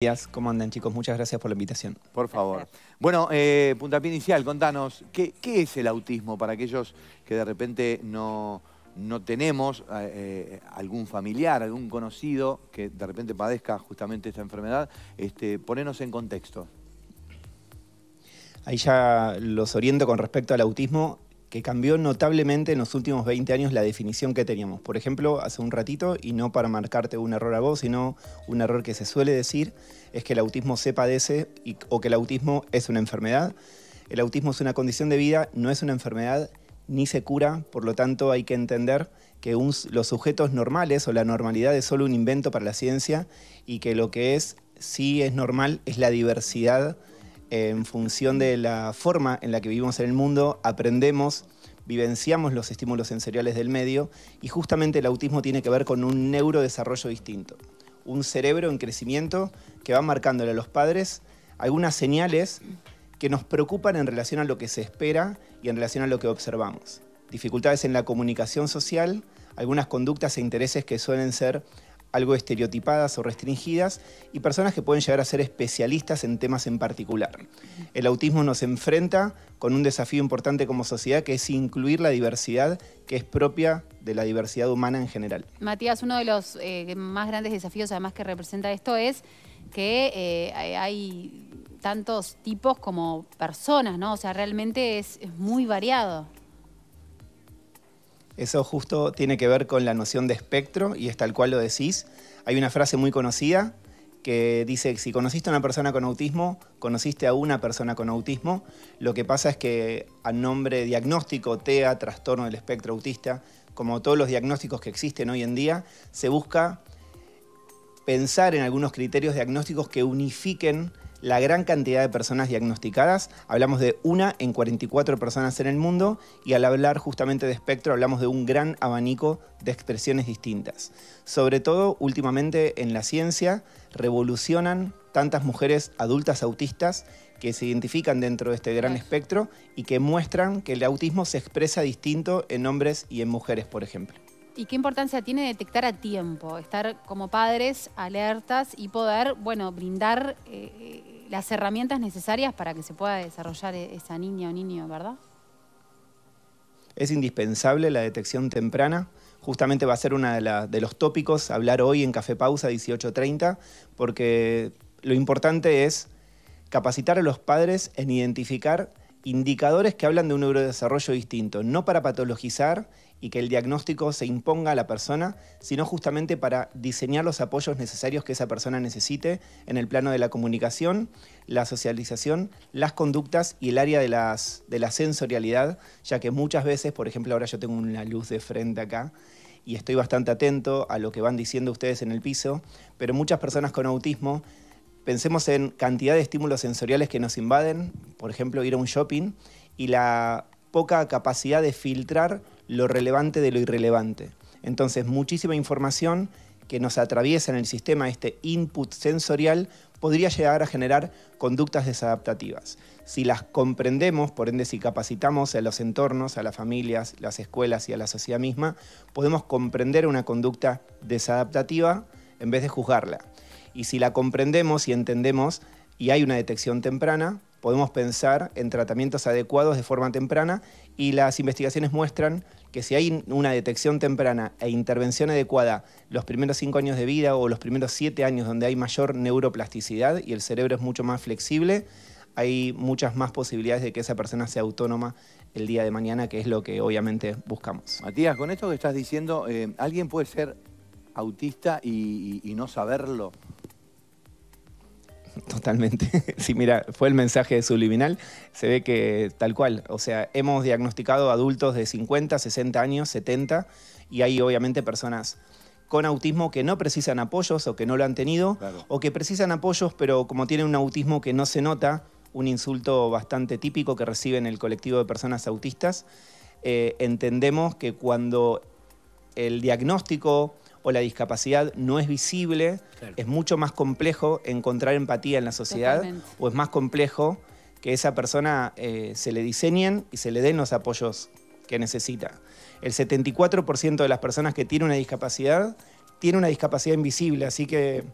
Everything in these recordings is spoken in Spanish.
días, ¿cómo andan chicos? Muchas gracias por la invitación. Por favor. Bueno, eh, puntapié inicial, contanos, ¿qué, es el autismo para aquellos que de repente no, tenemos eh, eh, algún familiar, algún conocido que de repente padezca justamente esta enfermedad? Este, ponenos en contexto. Ahí ya los oriento con respecto al autismo que cambió notablemente en los últimos 20 años la definición que teníamos. Por ejemplo, hace un ratito, y no para marcarte un error a vos, sino un error que se suele decir, es que el autismo se padece o que el autismo es una enfermedad. El autismo es una condición de vida, no es una enfermedad ni se cura, por lo tanto hay que entender que los sujetos normales o la normalidad es solo un invento para la ciencia y que lo que es sí es normal es la diversidad en función de la forma en la que vivimos en el mundo, aprendemos, vivenciamos los estímulos sensoriales del medio y justamente el autismo tiene que ver con un neurodesarrollo distinto, un cerebro en crecimiento que va marcándole a los padres algunas señales que nos preocupan en relación a lo que se espera y en relación a lo que observamos. Dificultades en la comunicación social, algunas conductas e intereses que suelen ser algo estereotipadas o restringidas y personas que pueden llegar a ser especialistas en temas en particular. El autismo nos enfrenta con un desafío importante como sociedad que es incluir la diversidad que es propia de la diversidad humana en general. Matías, uno de los eh, más grandes desafíos además que representa esto es que eh, hay tantos tipos como personas, ¿no? O sea, realmente es muy variado. Eso justo tiene que ver con la noción de espectro y es tal cual lo decís. Hay una frase muy conocida que dice si conociste a una persona con autismo, conociste a una persona con autismo. Lo que pasa es que a nombre diagnóstico TEA, trastorno del espectro autista, como todos los diagnósticos que existen hoy en día, se busca pensar en algunos criterios diagnósticos que unifiquen la gran cantidad de personas diagnosticadas, hablamos de una en 44 personas en el mundo y al hablar justamente de espectro hablamos de un gran abanico de expresiones distintas. Sobre todo últimamente en la ciencia revolucionan tantas mujeres adultas autistas que se identifican dentro de este gran espectro y que muestran que el autismo se expresa distinto en hombres y en mujeres, por ejemplo y qué importancia tiene detectar a tiempo, estar como padres alertas y poder, bueno, brindar eh, las herramientas necesarias para que se pueda desarrollar e-, esa niña o niño, ¿verdad? Es indispensable la detección temprana. Justamente va a ser uno de, de los tópicos hablar hoy en Café Pausa 18.30, porque lo importante es capacitar a los padres en identificar indicadores que hablan de un neurodesarrollo distinto, no para patologizar y que el diagnóstico se imponga a la persona, sino justamente para diseñar los apoyos necesarios que esa persona necesite en el plano de la comunicación, la socialización, las conductas y el área de, de la sensorialidad, ya que muchas veces, por ejemplo, ahora yo tengo una luz de frente acá, y estoy bastante atento a lo que van diciendo ustedes en el piso, pero muchas personas con autismo Pensemos en cantidad de estímulos sensoriales que nos invaden, por ejemplo, ir a un shopping y la poca capacidad de filtrar lo relevante de lo irrelevante. Entonces, muchísima información que nos atraviesa en el sistema, este input sensorial, podría llegar a generar conductas desadaptativas. Si las comprendemos, por ende si capacitamos a los entornos, a las familias, las escuelas y a la sociedad misma, podemos comprender una conducta desadaptativa en vez de juzgarla. Y si la comprendemos y entendemos y hay una detección temprana, podemos pensar en tratamientos adecuados de forma temprana y las investigaciones muestran que si hay una detección temprana e intervención adecuada los primeros cinco años de vida o los primeros siete años donde hay mayor neuroplasticidad y el cerebro es mucho más flexible, hay muchas más posibilidades de que esa persona sea autónoma el día de mañana, que es lo que obviamente buscamos. Matías, con esto que estás diciendo, eh, ¿alguien puede ser autista y no saberlo? totalmente. sí, mira, fue el mensaje subliminal. Se ve que tal cual, o sea, hemos diagnosticado adultos de 50, 60 años, 70, y hay obviamente personas con autismo que no precisan apoyos o que no lo han tenido, o que precisan apoyos, pero como tienen un autismo que no se nota, un insulto bastante típico que reciben el colectivo de personas autistas, eh, entendemos que cuando el diagnóstico o la discapacidad no es visible, es mucho más complejo encontrar empatía en la sociedad o es más complejo que esa persona eh, se le diseñen y se le den los apoyos que necesita. El 74% de las personas que tienen una discapacidad tiene una discapacidad invisible, así que,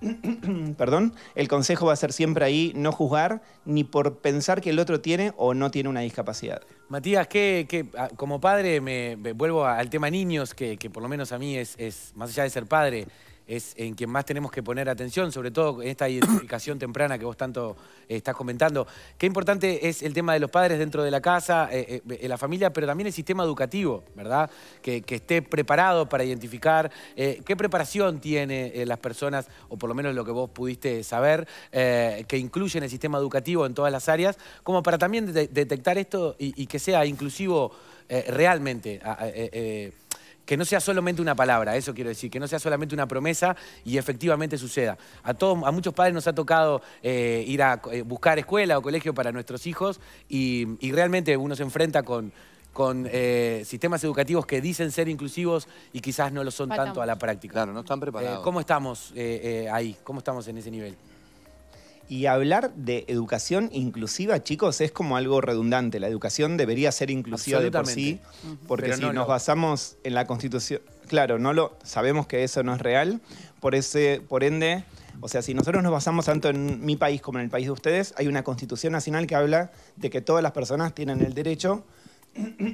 perdón, el consejo va a ser siempre ahí, no juzgar ni por pensar que el otro tiene o no tiene una discapacidad. Matías, que, ah, como padre, me, vuelvo al tema niños, que, por lo menos a mí es, es más allá de ser padre, es en quien más tenemos que poner atención, sobre todo en esta identificación temprana que vos tanto eh, estás comentando. Qué importante es el tema de los padres dentro de la casa, eh, eh la familia, pero también el sistema educativo, ¿verdad? Que, esté preparado para identificar eh, qué preparación tienen las personas, o por lo menos lo que vos pudiste saber, que incluyen el sistema educativo en todas las áreas, como para también detectar esto y, que sea inclusivo realmente que no sea solamente una palabra, eso quiero decir, que no sea solamente una promesa y efectivamente suceda. A, todos, a muchos padres nos ha tocado eh, ir a eh, buscar escuela o colegio para nuestros hijos y, realmente uno se enfrenta con, con eh, sistemas educativos que dicen ser inclusivos y quizás no lo son tanto a la práctica. Claro, no están preparados. ¿Cómo estamos ahí? ¿Cómo estamos en ese nivel? Y hablar de educación inclusiva, chicos, es como algo redundante. La educación debería ser inclusiva de por sí, porque si nos basamos en la Constitución, claro, no lo sabemos que eso no es real, por ese por ende, o sea, si nosotros nos basamos tanto en mi país como en el país de ustedes, hay una Constitución nacional que habla de que todas las personas tienen el derecho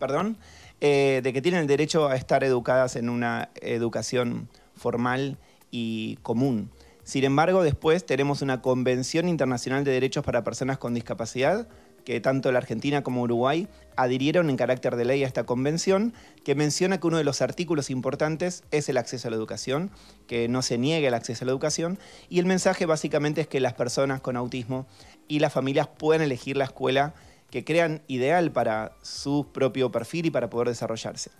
perdón, eh, de que tienen el derecho a estar educadas en una educación formal y común. Sin embargo, después tenemos una Convención Internacional de Derechos para Personas con Discapacidad, que tanto la Argentina como Uruguay adhirieron en carácter de ley a esta convención, que menciona que uno de los artículos importantes es el acceso a la educación, que no se niegue el acceso a la educación, y el mensaje básicamente es que las personas con autismo y las familias pueden elegir la escuela que crean ideal para su propio perfil y para poder desarrollarse.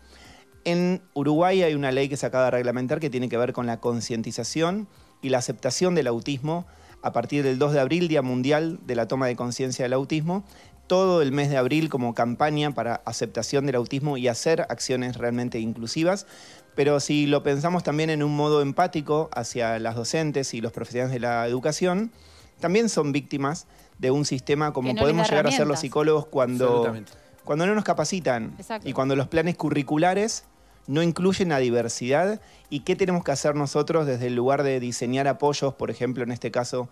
En Uruguay hay una ley que se acaba de reglamentar que tiene que ver con la concientización y la aceptación del autismo a partir del 2 de abril, Día Mundial de la Toma de Conciencia del Autismo, todo el mes de abril como campaña para aceptación del autismo y hacer acciones realmente inclusivas. Pero si lo pensamos también en un modo empático hacia las docentes y los profesionales de la educación, también son víctimas de un sistema como podemos llegar a ser los psicólogos cuando, cuando no nos capacitan y cuando los planes curriculares no incluyen a diversidad y qué tenemos que hacer nosotros desde el lugar de diseñar apoyos, por ejemplo, en este caso,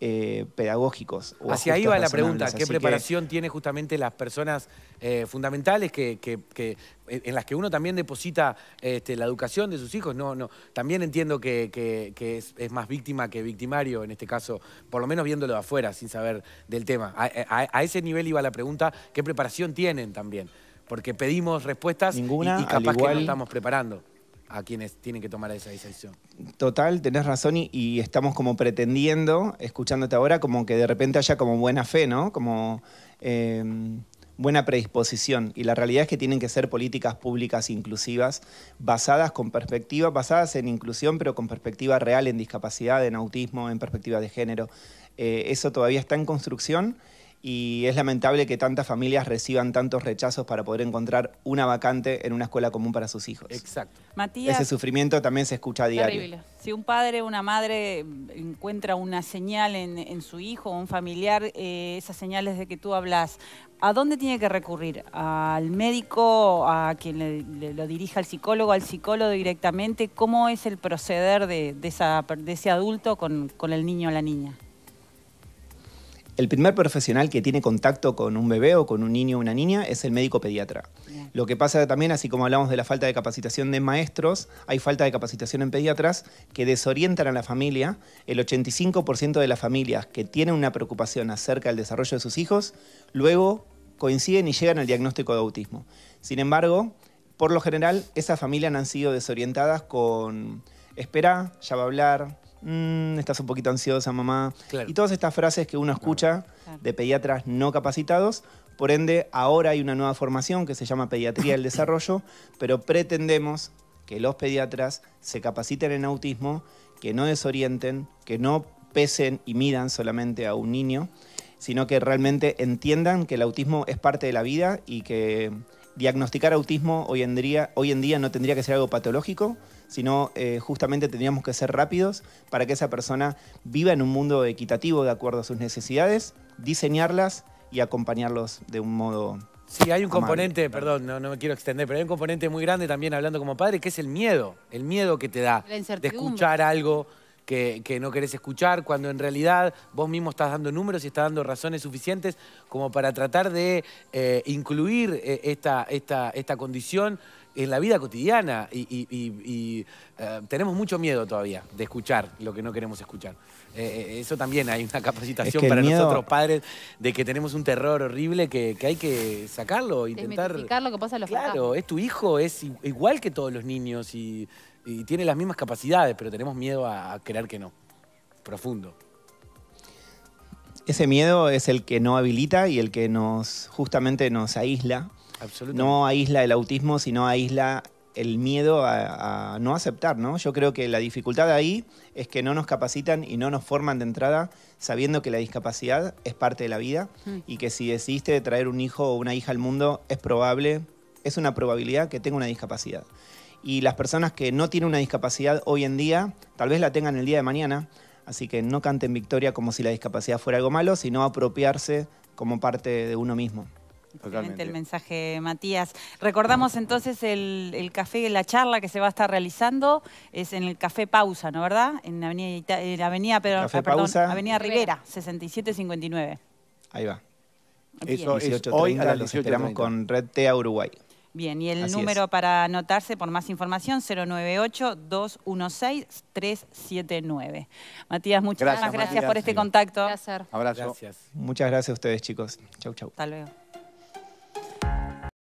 eh, pedagógicos. Hacia ahí va la pregunta, ¿qué preparación tienen tiene justamente las personas eh, fundamentales que, eh, en las que uno también deposita este, la educación de sus hijos? No, no. También entiendo que, es, más víctima que victimario en este caso, por lo menos viéndolo de afuera, sin saber del tema. a ese nivel iba la pregunta, ¿qué preparación tienen también? porque pedimos respuestas y, capaz que no estamos preparando a quienes tienen que tomar esa decisión. Total, tenés razón y, estamos como pretendiendo, escuchándote ahora, como que de repente haya como buena fe, ¿no? Como em, buena predisposición. Y la realidad es que tienen que ser políticas públicas inclusivas, basadas con perspectiva, basadas en inclusión, pero con perspectiva real en discapacidad, en autismo, en perspectiva de género. Eh, eso todavía está en construcción y es lamentable que tantas familias reciban tantos rechazos para poder encontrar una vacante en una escuela común para sus hijos. Exacto. Ese sufrimiento también se escucha a diario. Si un padre o una madre encuentra una señal en, su hijo o un familiar, eh, esas señales de que tú hablas, ¿a dónde tiene que recurrir? ¿Al médico? ¿A quien le, lo dirija? ¿Al psicólogo? ¿Al psicólogo directamente? ¿Cómo es el proceder de, de, de ese adulto con el niño o la niña? El primer profesional que tiene contacto con un bebé o con un niño o una niña es el médico pediatra. Lo que pasa también, así como hablamos de la falta de capacitación de maestros, hay falta de capacitación en pediatras que desorientan a la familia. El 85% de las familias que tienen una preocupación acerca del desarrollo de sus hijos, luego coinciden y llegan al diagnóstico de autismo. Sin embargo, por lo general, esas familias han sido desorientadas con espera, ya va a hablar, Mm, estás un poquito ansiosa, mamá. Y todas estas frases que uno escucha de pediatras no capacitados. Por ende, ahora hay una nueva formación que se llama Pediatría del Desarrollo, pero pretendemos que los pediatras se capaciten en autismo, que no desorienten, que no pesen y midan solamente a un niño, sino que realmente entiendan que el autismo es parte de la vida y que diagnosticar autismo hoy en día no tendría que ser algo patológico, sino eh, justamente teníamos que ser rápidos para que esa persona viva en un mundo equitativo de acuerdo a sus necesidades, diseñarlas y acompañarlos de un modo Sí, hay un componente, perdón, no, no me quiero extender, pero hay un componente muy grande también hablando como padre, que es el miedo, el miedo que te da de escuchar algo que, no querés escuchar, cuando en realidad vos mismo estás dando números y estás dando razones suficientes como para tratar de eh, incluir eh, esta, esta, esta condición en la vida cotidiana y, eh, tenemos mucho miedo todavía de escuchar lo que no queremos escuchar. Eh, eh, eso también hay una capacitación para nosotros padres de que tenemos un terror horrible que, hay que sacarlo, intentar... lo que pasa a los Claro, es tu hijo, es igual que todos los niños y, tiene las mismas capacidades, pero tenemos miedo a, a creer que no. Profundo ese miedo es el que no habilita y el que nos justamente nos aísla no aísla el autismo, sino aísla el miedo a, no aceptar, Yo creo que la dificultad ahí es que no nos capacitan y no nos forman de entrada sabiendo que la discapacidad es parte de la vida mm. y que si decidiste traer un hijo o una hija al mundo es probable, es una probabilidad que tenga una discapacidad. Y las personas que no tienen una discapacidad hoy en día, tal vez la tengan el día de mañana, así que no canten victoria como si la discapacidad fuera algo malo, sino apropiarse como parte de uno mismo. Excelente el mensaje, Matías. Recordamos entonces el, café, la charla que se va a estar realizando es en el Café Pausa, ¿no verdad? En Avenida, Avenida, Rivera, 6759. Ahí va. Eso es hoy a las Esperamos con Red TEA Uruguay. Bien, y el número para anotarse por más información, 098-216-379. Matías, muchísimas gracias, por este contacto. Un placer. Abrazo. Gracias. Muchas gracias a ustedes, chicos. Chau, chau. Hasta luego.